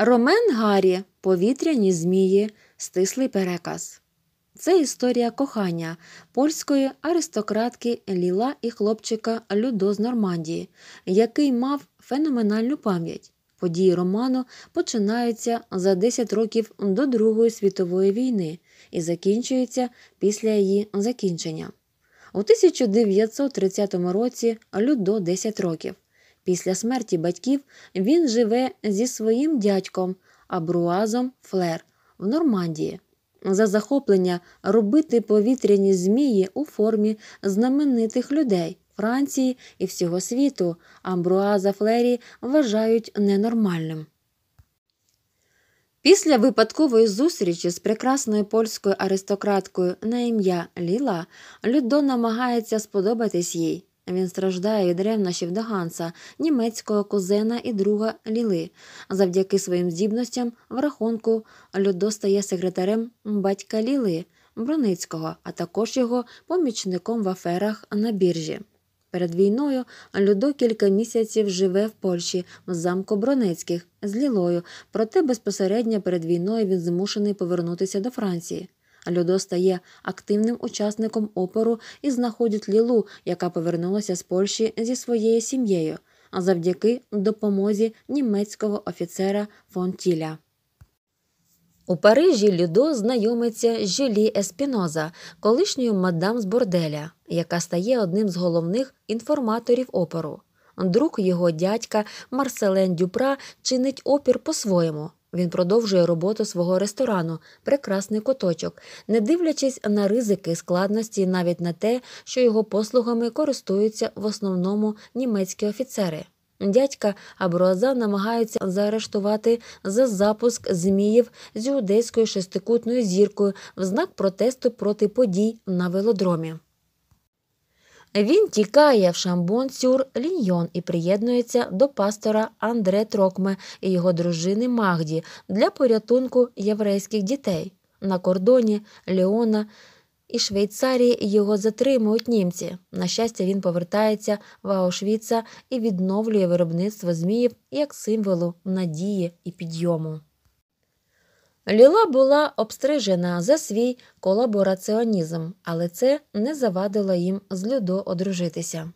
Ромен Гаррі Повітряні змії, стислий переказ. Це історія кохання польської аристократки Ліла і хлопчика Людо з Нормандії, який мав феноменальну пам'ять. Події роману починаються за 10 років до Другої світової війни і закінчуються після її закінчення. У 1930 році Людо 10 років. Після смерті батьків він живе зі своїм дядьком Абруазом Флер в Нормандії за захоплення робити повітряні змії у формі знаменитих людей Франції і всього світу. Амбруаза Флері вважають ненормальним. Після випадкової зустрічі з прекрасною польською аристократкою на ім'я Ліла Людо намагається сподобатись їй. Він страждає від ревнощів до Ганса, німецького кузена і друга Ліли. Завдяки своїм здібностям в рахунку Людо стає секретарем батька Ліли Броницького, а також його помічником в аферах на біржі. Перед війною Людо кілька місяців живе в Польщі в замку Бронецьких з Лілою, проте безпосередньо перед війною він змушений повернутися до Франції. Людо стає активним учасником опору і знаходить Лілу, яка повернулася з Польщі зі своєю сім'єю, завдяки допомозі німецького офіцера фон Тіля. У Парижі Людо знайомиться з Жюлі Еспіноза, колишньою мадам з борделя, яка стає одним з головних інформаторів опору. Друг його дядька Марселен Дюпра чинить опір по-своєму. Він продовжує роботу свого ресторану, прекрасний куточок, не дивлячись на ризики складності, навіть на те, що його послугами користуються в основному німецькі офіцери. Дядька Абруаза намагаються заарештувати за запуск зміїв з юдейською шестикутною зіркою в знак протесту проти подій на велодромі. Він тікає в Шамбон-Сюр, Ліньйон і приєднується до пастора Андре Трокме і його дружини Магді для порятунку єврейських дітей. На кордоні Леона і Швейцарії його затримують німці. На щастя, він повертається в Аушвіца і відновлює виробництво зміїв як символу надії і підйому. Ліла була обстрижена за свій колабораціонізм, але це не завадило їм з Людо одружитися.